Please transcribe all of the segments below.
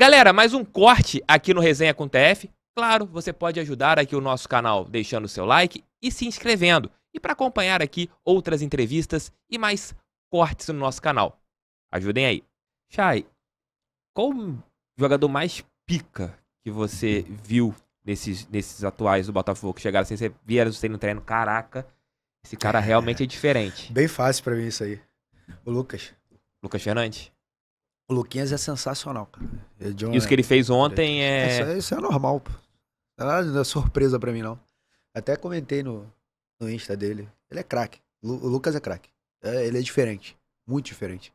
Galera, mais um corte aqui no Resenha com TF. Claro, você pode ajudar aqui o nosso canal deixando o seu like e se inscrevendo. E para acompanhar aqui outras entrevistas e mais cortes no nosso canal. Ajudem aí. Chay, qual jogador mais pica que você viu nesses, nesses atuais do Botafogo que chegaram assim? Você vieram você no treino, caraca, esse cara realmente é diferente. Bem fácil para mim isso aí. O Lucas. Lucas Fernandes? O Luquinhas é sensacional, cara. John, é Isso que ele é fez ontem é. Isso, isso é normal, pô. É não é surpresa pra mim, não. Até comentei no, no Insta dele. Ele é craque. O Lucas é craque. É, ele é diferente. Muito diferente.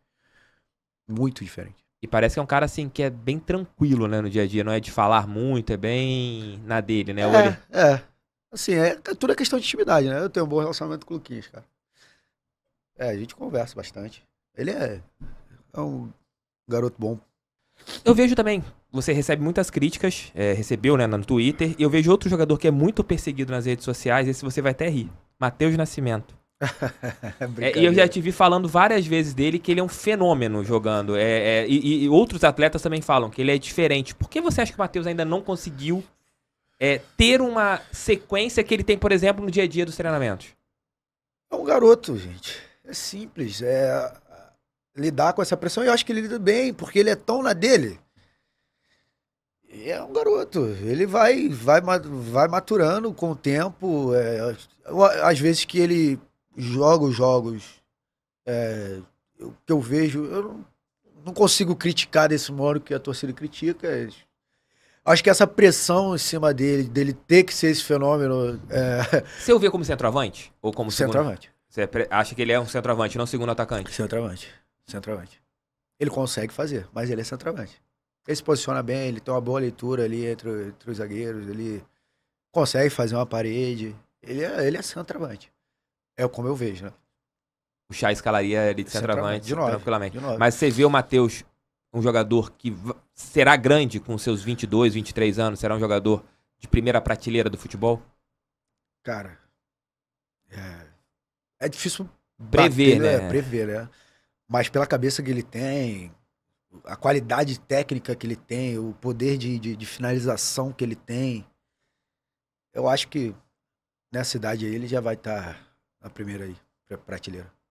Muito diferente. E parece que é um cara assim que é bem tranquilo, né, no dia a dia. Não é de falar muito, é bem na dele, né? É, é. Assim, é, é tudo é questão de intimidade, né? Eu tenho um bom relacionamento com o Luquinhas, cara. É, a gente conversa bastante. Ele é, é um Garoto bom. Eu vejo também, você recebe muitas críticas, é, recebeu né, no Twitter, e eu vejo outro jogador que é muito perseguido nas redes sociais, esse você vai até rir, Matheus Nascimento. é, e eu já te vi falando várias vezes dele que ele é um fenômeno jogando, é, é e, e, outros atletas também falam que ele é diferente. Por que você acha que o Matheus ainda não conseguiu é, ter uma sequência que ele tem, por exemplo, no dia a dia dos treinamentos? É um garoto, gente. É simples. É, lidar com essa pressão. E eu acho que ele lida bem, porque ele é tão na dele. é um garoto. Ele vai, vai, vai maturando com o tempo. É, às vezes que ele joga os jogos é, o que eu vejo, eu não, não, consigo criticar desse modo que a torcida critica. É, acho que essa pressão em cima dele, dele ter que ser esse fenômeno. É... Você o vê como centroavante? Ou como centroavante. Segundo... Você acha que ele é um centroavante, não segundo atacante? Centroavante. Centroavante. Ele consegue fazer, mas ele é centroavante. Ele se posiciona bem, ele tem uma boa leitura ali entre, entre os zagueiros, ele consegue fazer uma parede. Ele é, ele é centroavante. É como eu vejo, né? O Chá escalaria ele de centroavante, de novo, tranquilamente. De mas você vê o Matheus, um jogador que será grande com seus 22, 23 anos, será um jogador de primeira prateleira do futebol? Cara, é, é difícil prever, bater, né? É, prever, né? Mas pela cabeça que ele tem, a qualidade técnica que ele tem, o poder de, de, de finalização que ele tem, eu acho que nessa idade aí ele já vai estar tá na primeira aí, prateleira.